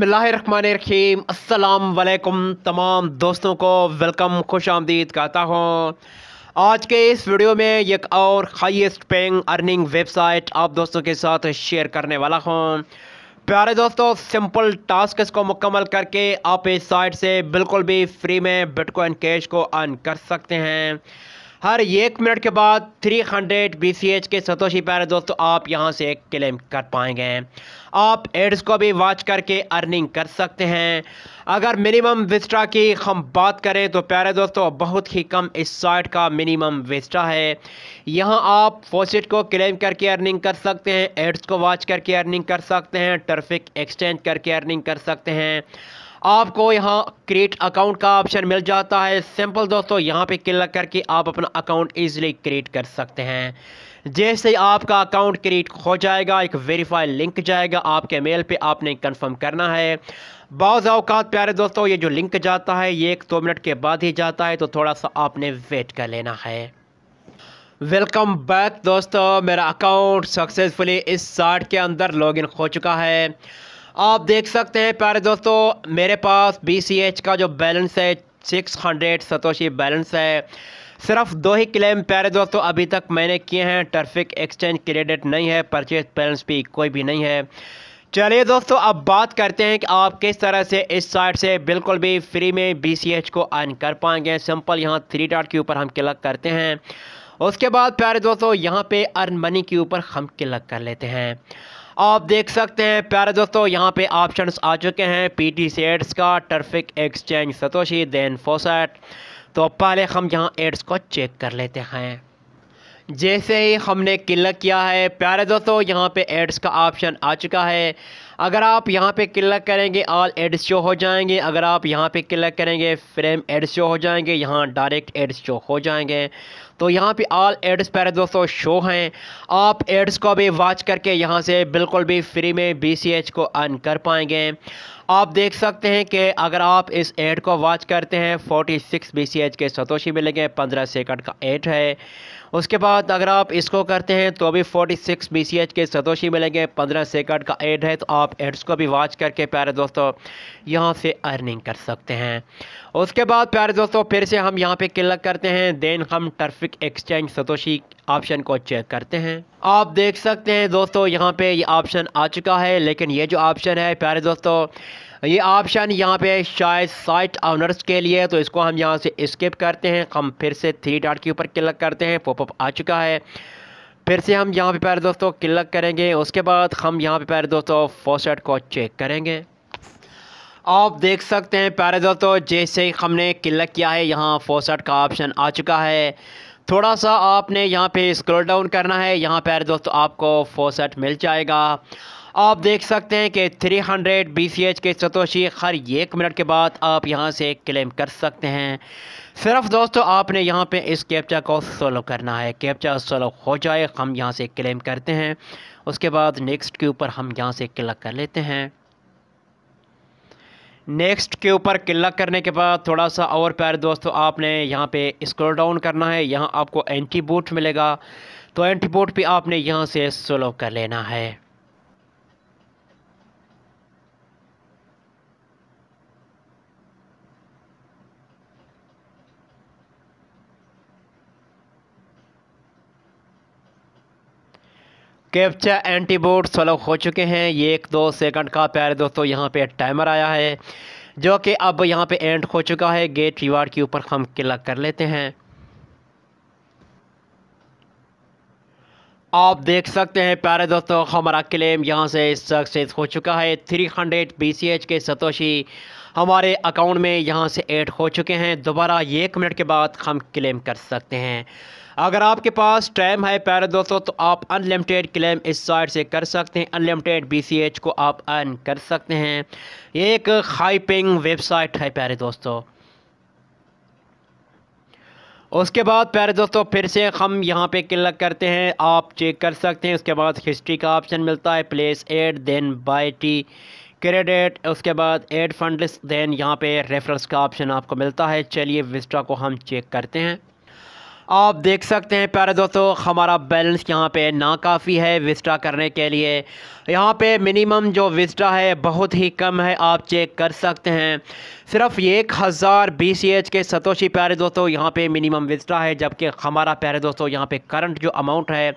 बसमीम वालेकुम तमाम दोस्तों को वेलकम खुश आमदीद कहता हूँ आज के इस वीडियो में एक और हाईएस्ट पेंग अर्निंग वेबसाइट आप दोस्तों के साथ शेयर करने वाला हूँ प्यारे दोस्तों सिंपल टास्क इसको मुकम्मल करके आप इस साइट से बिल्कुल भी फ्री में बिटकॉइन कैश को अर्न कर सकते हैं हर एक मिनट के बाद 300 हंड्रेड बी सी एच के सतोशी प्यारे दोस्तों आप यहाँ से क्लेम कर पाएंगे आप एड्स को भी वॉच करके अर्निंग कर सकते हैं अगर मिनिमम विस्टा की हम बात करें तो प्यारे दोस्तों बहुत ही कम इस साइट का मिनिमम विस्टा है यहाँ आप फोसिट को क्लेम करके अर्निंग कर सकते हैं एड्स को वॉच करके अर्निंग कर सकते हैं ट्रफिक एक्सचेंज करके अर्निंग कर सकते हैं आपको यहाँ क्रिएट अकाउंट का ऑप्शन मिल जाता है सिंपल दोस्तों यहाँ पे क्लिक करके आप अपना अकाउंट ईजिली क्रिएट कर सकते हैं जैसे ही आपका अकाउंट क्रिएट हो जाएगा एक वेरीफाई लिंक जाएगा आपके मेल पे आपने कंफर्म करना है बहुत अवकात प्यारे दोस्तों ये जो लिंक जाता है ये एक दो मिनट के बाद ही जाता है तो थोड़ा सा आपने वेट कर लेना है वेलकम बैक दोस्तों मेरा अकाउंट सक्सेसफुली इस साइट के अंदर लॉग हो चुका है आप देख सकते हैं प्यारे दोस्तों मेरे पास बी सी एच का जो बैलेंस है सिक्स हंड्रेड सतोशी बैलेंस है सिर्फ दो ही क्लेम प्यारे दोस्तों अभी तक मैंने किए हैं ट्रैफिक एक्सचेंज क्रेडिट नहीं है परचेज बैलेंस भी कोई भी नहीं है चलिए दोस्तों अब बात करते हैं कि आप किस तरह से इस साइट से बिल्कुल भी फ्री में बी सी एच को अर्न कर पाएंगे सिंपल यहाँ थ्री डॉट के ऊपर हम क्लिक करते हैं उसके बाद प्यारे दोस्तों यहाँ पे अर्न मनी के ऊपर हम क्लिक कर लेते हैं आप देख सकते हैं प्यारे दोस्तों यहाँ पे ऑप्शंस आ चुके हैं पीटी सेट्स का traffic exchange satoshi then faucet तो पहले हम यहाँ एड्स को चेक कर लेते हैं जैसे ही हमने क्लिक किया है प्यारे दोस्तों यहाँ पे एड्स का ऑप्शन आ चुका है अगर आप यहाँ पे क्लिक करेंगे ऑल एड्स शो हो जाएंगे अगर आप यहाँ पे क्लिक करेंगे फ्रेम एड्स शो हो जाएंगे यहाँ डायरेक्ट एड्स शो हो जाएंगे तो यहाँ पे ऑल एड्स पर दोस्तों शो हैं आप एड्स को भी वॉच करके यहाँ से बिल्कुल भी फ्री में बी सी एच को अर्न कर पाएंगे आप देख सकते हैं कि अगर आप इस एड को वॉच करते हैं 46 एच के सतोशी मिलेंगे 15 सेकंड का एड है उसके बाद अगर आप इसको करते हैं तो भी 46 एच के सतोशी मिलेंगे 15 सेकंड का एड है तो आप आप एड्स को भी वॉच करके प्यारे दोस्तों यहाँ से अर्निंग कर सकते हैं उसके बाद प्यारे दोस्तों फिर से हम यहाँ पे क्लिक करते हैं देन हम टर्फिक एक्सचेंज सतोशी ऑप्शन को चेक करते हैं आप देख सकते हैं दोस्तों यहाँ पे ये ऑप्शन आ चुका है लेकिन ये जो ऑप्शन है प्यारे दोस्तों ये ऑप्शन यहाँ पे शायद साइट ऑनर्स के लिए तो इसको हम यहाँ से स्किप करते हैं हम फिर से थ्री डॉट के ऊपर क्लिक करते हैं पॉपअप आ चुका है फिर से हम यहाँ पे पैर दोस्तों क्लिक करेंगे उसके बाद हम यहाँ पे पैर दोस्तों फोसेट को चेक करेंगे आप देख सकते हैं प्यारे दोस्तों जैसे हमने क्लिक किया है यहाँ फोसेट का ऑप्शन आ चुका है थोड़ा सा आपने यहाँ पे स्क्रॉल डाउन करना है यहाँ प्यारे दोस्तों आपको फोसेट मिल जाएगा आप देख सकते हैं कि 300 हंड्रेड बी सी एच के सतोशी हर एक मिनट के बाद आप यहाँ से क्लेम कर सकते हैं सिर्फ दोस्तों आपने यहाँ पे इस कैप्चा को सोलो करना है कैप्चा सोलो हो जाए हम यहाँ से क्लेम करते हैं उसके बाद नेक्स्ट के ऊपर हम यहाँ से क्लिक कर लेते हैं नेक्स्ट के ऊपर क्लिक करने के बाद थोड़ा सा और प्यारे दोस्तों आपने यहाँ पे स्क्रॉल डाउन करना है यहाँ आपको एंटी बूट मिलेगा तो एंटी बूट भी आपने यहाँ से सोलो कर लेना है कैप्चा एंटीबोट सलग हो चुके हैं ये एक दो सेकंड का प्यारे दोस्तों यहाँ पे टाइमर आया है जो कि अब यहाँ पे एंड हो चुका है गेट रिवार्ड के ऊपर हम क्लिक कर लेते हैं आप देख सकते हैं प्यारे दोस्तों हमारा क्लेम यहाँ से सक्सेस हो चुका है three hundred B C H के सतोशी हमारे अकाउंट में यहाँ से ऐड हो चुके हैं दोबारा एक मिनट के बाद हम क्लेम कर सकते हैं अगर आपके पास टाइम है प्यारे दोस्तों तो आप अनलिमिटेड क्लेम इस साइट से कर सकते हैं अनलिमिटेड बी को आप अर्न कर सकते हैं ये एक हाइपिंग वेबसाइट है प्यारे दोस्तों उसके बाद प्यारे दोस्तों फिर से हम यहाँ पे क्लिक करते हैं आप चेक कर सकते हैं उसके बाद हिस्ट्री का ऑप्शन मिलता है प्लेस एड देन बाय टी क्रेडिट उसके बाद एड फंड देन यहाँ पे रेफरेंस का ऑप्शन आपको मिलता है चलिए विस्टा को हम चेक करते हैं आप देख सकते हैं प्यारे दोस्तों हमारा बैलेंस यहाँ पे नाकाफ़ी है विस्टा करने के लिए यहाँ पे मिनिमम जो विजटा है बहुत ही कम है आप चेक कर सकते हैं सिर्फ एक हज़ार बी सी एच के सतोशी प्यारे दोस्तों यहाँ पे मिनिमम विजटा है जबकि हमारा प्यारे दोस्तों यहाँ पे करंट जो अमाउंट है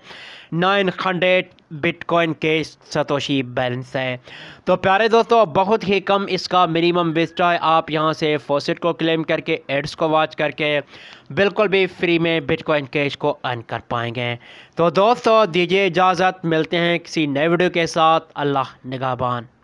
नाइन हंड्रेड बिटकॉइन के सतोशी बैलेंस है तो प्यारे दोस्तों बहुत ही कम इसका मिनिमम विजटा है आप यहाँ से फोसिट को क्लेम करके एड्स को वॉच करके बिल्कुल भी फ्री में बिटकॉइन कैश को अर्न कर पाएंगे तो दोस्तों दीजिए इजाज़त मिलते हैं किसी नए वीडियो के साथ साथ अल्लाह निगाबान